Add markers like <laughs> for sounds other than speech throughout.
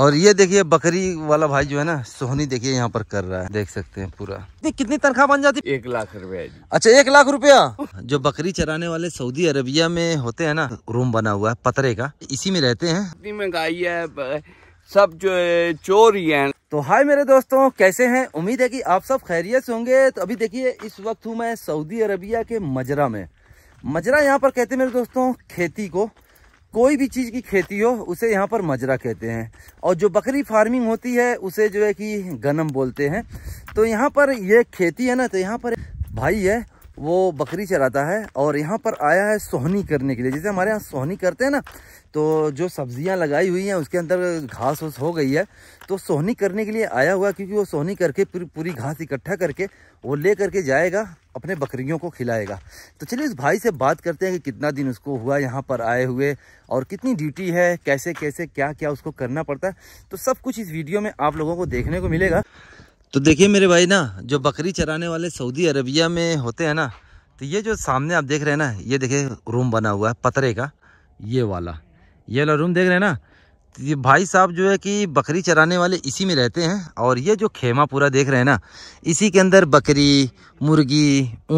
और ये देखिए बकरी वाला भाई जो है ना सोहनी देखिए यहाँ पर कर रहा है देख सकते हैं पूरा कितनी तनख्वाह बन जाती एक लाख रुपया अच्छा एक लाख रुपया जो बकरी चराने वाले सऊदी अरबिया में होते हैं ना रूम बना हुआ है पतरे का इसी में रहते हैं इतनी महंगाई है सब जो चोर ही है तो हाय मेरे दोस्तों कैसे हैं उम्मीद है कि आप सब खैरियत होंगे तो अभी देखिए इस वक्त हूँ मैं सऊदी अरबिया के मजरा में मजरा यहाँ पर कहते हैं मेरे दोस्तों खेती को कोई भी चीज़ की खेती हो उसे यहाँ पर मजरा कहते हैं और जो बकरी फार्मिंग होती है उसे जो है कि गनम बोलते हैं तो यहाँ पर ये खेती है ना तो यहाँ पर भाई है वो बकरी चराता है और यहाँ पर आया है सोहनी करने के लिए जैसे हमारे यहाँ सोहनी करते हैं ना तो जो सब्जियां लगाई हुई हैं उसके अंदर घास वस हो गई है तो सोहनी करने के लिए आया हुआ क्योंकि वो सोहनी करके फिर पूरी घास इकट्ठा करके वो ले करके जाएगा अपने बकरियों को खिलाएगा तो चलिए उस भाई से बात करते हैं कि कितना दिन उसको हुआ यहाँ पर आए हुए और कितनी ड्यूटी है कैसे कैसे क्या क्या उसको करना पड़ता है तो सब कुछ इस वीडियो में आप लोगों को देखने को मिलेगा तो देखिए मेरे भाई ना जो बकरी चराने वाले सऊदी अरबिया में होते हैं ना तो ये जो सामने आप देख रहे हैं ना ये देखिए रूम बना हुआ है पतरे का ये वाला ये वाला रूम देख रहे हैं ना ये भाई साहब जो है कि बकरी चराने वाले इसी में रहते हैं और ये जो खेमा पूरा देख रहे हैं ना इसी के अंदर बकरी मुर्गी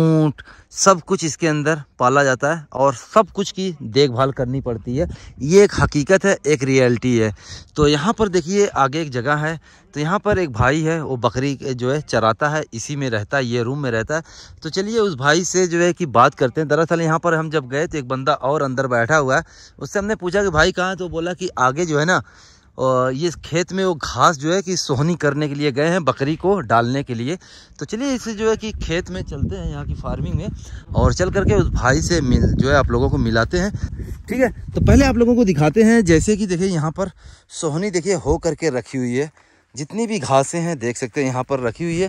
ऊंट सब कुछ इसके अंदर पाला जाता है और सब कुछ की देखभाल करनी पड़ती है ये एक हकीकत है एक रियलिटी है तो यहाँ पर देखिए आगे एक जगह है तो यहाँ पर एक भाई है वो बकरी जो है चराता है इसी में रहता है ये रूम में रहता है तो चलिए उस भाई से जो है कि बात करते हैं दरअसल यहाँ पर हम जब गए तो एक बंदा और अंदर बैठा हुआ है उससे हमने पूछा कि भाई कहाँ तो बोला कि आगे जो है ना और ये खेत में वो घास जो है कि सोहनी करने के लिए गए हैं बकरी को डालने के लिए तो चलिए इसे जो है कि खेत में चलते हैं यहाँ की फार्मिंग में और चल करके उस भाई से मिल जो है आप लोगों को मिलाते हैं ठीक है तो पहले आप लोगों को दिखाते हैं जैसे कि देखिए यहाँ पर सोहनी देखिए हो करके रखी हुई है जितनी भी घासें हैं देख सकते हैं यहाँ पर रखी हुई है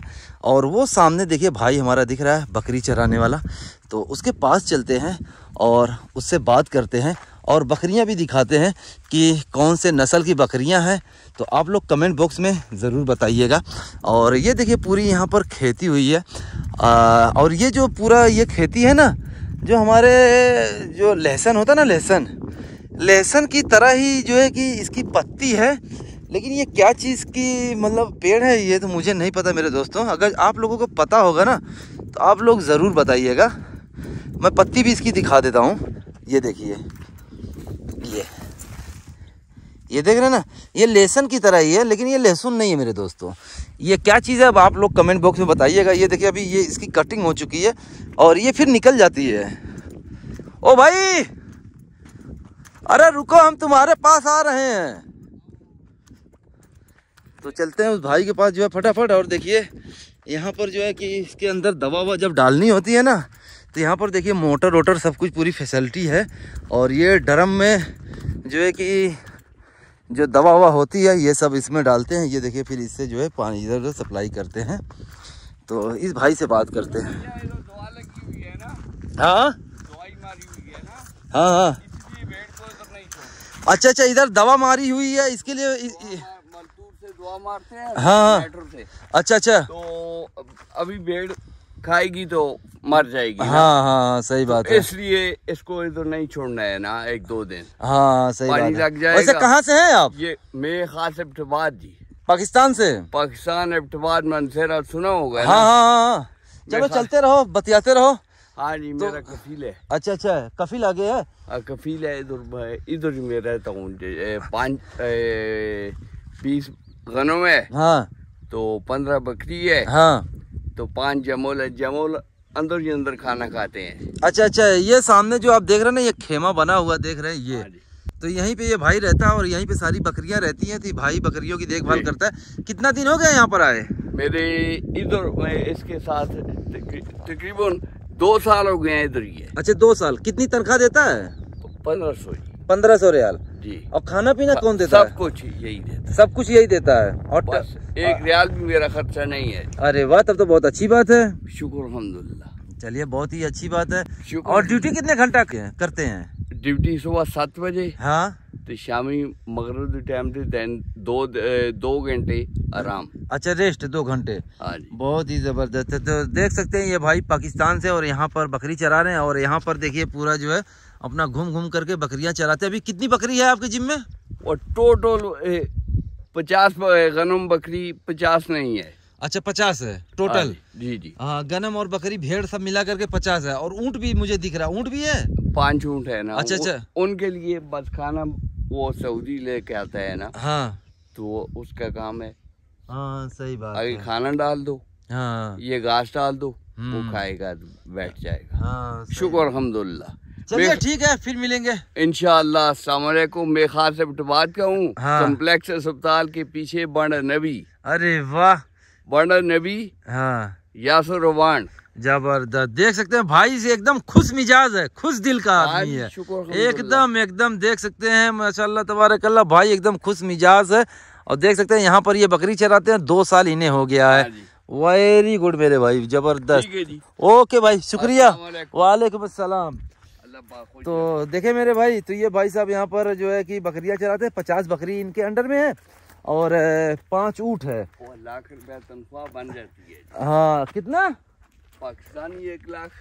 और वो सामने देखिए भाई हमारा दिख रहा है बकरी चराने वाला तो उसके पास चलते हैं और उससे बात करते हैं और बकरियां भी दिखाते हैं कि कौन से नस्ल की बकरियां हैं तो आप लोग कमेंट बॉक्स में ज़रूर बताइएगा और ये देखिए पूरी यहाँ पर खेती हुई है आ, और ये जो पूरा ये खेती है ना जो हमारे जो लहसन होता है ना लहसन लहसन की तरह ही जो है कि इसकी पत्ती है लेकिन ये क्या चीज़ की मतलब पेड़ है ये तो मुझे नहीं पता मेरे दोस्तों अगर आप लोगों को पता होगा ना तो आप लोग ज़रूर बताइएगा मैं पत्ती भी इसकी दिखा देता हूँ ये देखिए ये देख रहे हैं ना ये लहसन की तरह ही है लेकिन ये लहसुन नहीं है मेरे दोस्तों ये क्या चीज़ है अब आप लोग कमेंट बॉक्स में बताइएगा ये देखिए अभी ये इसकी कटिंग हो चुकी है और ये फिर निकल जाती है ओ भाई अरे रुको हम तुम्हारे पास आ रहे हैं तो चलते हैं उस भाई के पास जो है फटाफट और देखिए यहाँ पर जो है कि इसके अंदर दवा ववा जब डालनी होती है ना तो यहाँ पर देखिए मोटर वोटर सब कुछ पूरी फैसिलिटी है और ये ड्रम में जो है कि जो दवा ववा होती है ये सब इसमें डालते हैं ये देखिए फिर इससे जो है पानी इधर उधर सप्लाई करते हैं तो इस भाई से बात करते हैं हाँ? हाँ हाँ हाँ अच्छा अच्छा इधर दवा मारी हुई है इसके लिए हाँ, मजदूर से दवा मारते हैं हाँ, हाँ। अच्छा अच्छा तो अभी बेड खाएगी तो मर जाएगी हाँ, हाँ हाँ, सही तो बात तो है इसलिए इसको इधर नहीं छोड़ना है ना एक दो दिन हाँ, हाँ सही पानी बात लग जाएगा वैसे कहाँ से हैं आप ये मेरे खास इब्तबाद जी पाकिस्तान से पाकिस्तान इब्तबाद मनसेरा सुना होगा हाँ हाँ हाँ, हाँ। चलो चलते रहो बतियाते रहो हाँ जी तो- मेरा तो, कफील है अच्छा अच्छा कफील आ गया है कफील है इधर इधर ही मैं रहता हूँ पाँच बीस घनों में हाँ तो पंद्रह बकरी है हाँ तो पान जमोल जमोल अंदर ही अंदर खाना खाते हैं अच्छा अच्छा ये सामने जो आप देख रहे हैं ना ये खेमा बना हुआ देख रहे हैं ये हाँ तो यहीं पे ये भाई रहता है और यहीं पे सारी बकरियां रहती हैं तो भाई बकरियों की देखभाल करता है कितना दिन हो गया यहाँ पर आए मेरे इधर मैं इसके साथ तकरीबन दो साल हो गए हैं इधर ये अच्छा दो साल कितनी तनख्वाह देता है पंद्रह सौ पंद्रह सौ रियाल जी और खाना पीना हाँ, कौन देता सब है? कुछ यही देता सब कुछ यही देता है और बस एक रियाल भी मेरा खर्चा नहीं है अरे वाह तब तो बहुत अच्छी बात है शुक्र अलहमदुल्ला चलिए बहुत ही अच्छी बात है और ड्यूटी कितने घंटा करते हैं ड्यूटी सुबह सात बजे हाँ तो शामी मगर टाइम दो दो घंटे आराम अच्छा रेस्ट दो घंटे हाँ बहुत ही ज़बरदस्त है तो देख सकते हैं ये भाई पाकिस्तान से और यहाँ पर बकरी चरा रहे हैं और यहाँ पर देखिए पूरा जो है अपना घूम घूम करके बकरियां चराते हैं अभी कितनी बकरी है आपके जिम में टोटल पचास गनम बकरी पचास नहीं है अच्छा पचास है टोटल हाँ जी जी हाँ गनम और बकरी भेड़ सब मिला करके पचास है और ऊँट भी मुझे दिख रहा है ऊँट भी है पांच ऊँट है ना अच्छा अच्छा उनके लिए बस खाना वो सऊदी लेके आता है ना हाँ तो उसका काम है हाँ सही बात अभी खाना डाल दो हाँ ये घास डाल दो वो हम्म। खाएगा बैठ जाएगा हाँ शुक्र अलहमदुल्ला चलिए ठीक है फिर मिलेंगे इनशाला मैं खास बात कहूँ हाँ। कम्प्लेक्स अस्पताल के पीछे बंडर नबी अरे वाह बंडर नबी हाँ यासर जबरदस्त देख सकते हैं भाई से एकदम खुश मिजाज है खुश दिल का आदमी है एकदम एकदम देख सकते हैं माशाल्लाह तबारकल्ला भाई एकदम खुश मिजाज है और देख सकते हैं यहाँ पर ये बकरी चराते हैं दो साल इन्हें हो गया है वेरी हाँ गुड मेरे भाई जबरदस्त ओके भाई शुक्रिया वालेकुम असलम मतलब तो देखे मेरे भाई तो ये भाई साहब यहाँ पर जो है कि बकरियाँ चलाते हैं पचास बकरी इनके अंडर में है और पाँच ऊट है लाख रुपया तनख्वाह बन जाती है हाँ कितना पाकिस्तानी एक लाख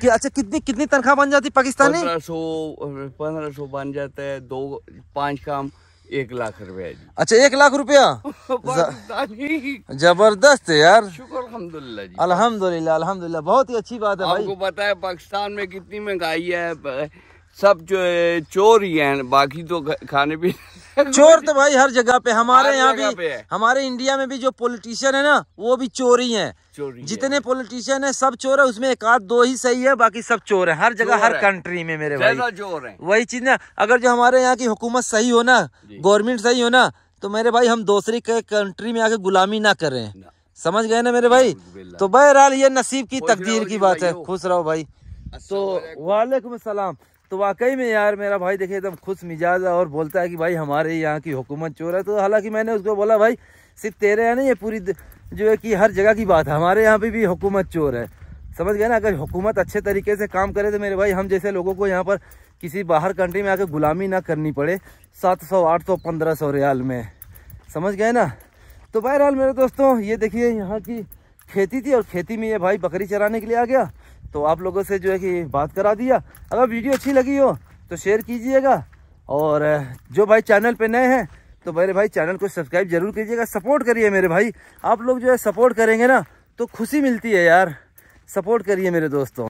कि अच्छा कितनी कितनी तनख्वाह बन जाती पाकिस्तानी पंद्रह सौ पंद्रह सौ बन जाता है दो पांच काम एक लाख रुपया अच्छा एक लाख रुपया <laughs> जबरदस्त है यार शुक्र अलहमदुल्ला बहुत ही अच्छी बात है आपको पता है पाकिस्तान में कितनी महंगाई है सब जो चोर ही हैं बाकी तो खाने पीने <laughs> चोर तो भाई हर जगह पे हमारे यहाँ भी हमारे इंडिया में भी जो पॉलिटिशियन है ना वो भी चोर ही है चोरी जितने पॉलिटिशियन है सब चोर है उसमें एक आध दो ही सही है बाकी सब चोर है हर जगह हर कंट्री में मेरे भाई चोर है वही चीज ना अगर जो हमारे यहाँ की हुकूमत सही हो ना गवर्नमेंट सही हो ना तो मेरे भाई हम दूसरी कंट्री में आके गुलामी ना करें समझ गए ना मेरे भाई तो बहरहाल ये नसीब की तकदीर की बात है खुश रहो भाई तो वालेकुम सलाम तो वाकई में यार मेरा भाई देखे एकदम खुश मिजाज है और बोलता है कि भाई हमारे यहाँ की हुकूमत चोर है तो हालांकि मैंने उसको बोला भाई सिर्फ तेरे यहाँ नहीं ये पूरी जो है कि हर जगह की बात है हमारे यहाँ पे भी हुकूमत चोर है समझ गए ना अगर हुकूमत अच्छे तरीके से काम करे तो मेरे भाई हम जैसे लोगों को यहाँ पर किसी बाहर कंट्री में आकर गुलामी ना करनी पड़े सात सौ आठ सौ पंद्रह सौ रियाल में समझ गए ना तो बहरहाल मेरे दोस्तों ये देखिए यहाँ की खेती थी और खेती में ये भाई बकरी चराने के लिए आ गया तो आप लोगों से जो है कि बात करा दिया अगर वीडियो अच्छी लगी हो तो शेयर कीजिएगा और जो भाई चैनल पे नए हैं तो मेरे भाई चैनल को सब्सक्राइब जरूर कीजिएगा सपोर्ट करिए मेरे भाई आप लोग जो है सपोर्ट करेंगे ना तो खुशी मिलती है यार सपोर्ट करिए मेरे दोस्तों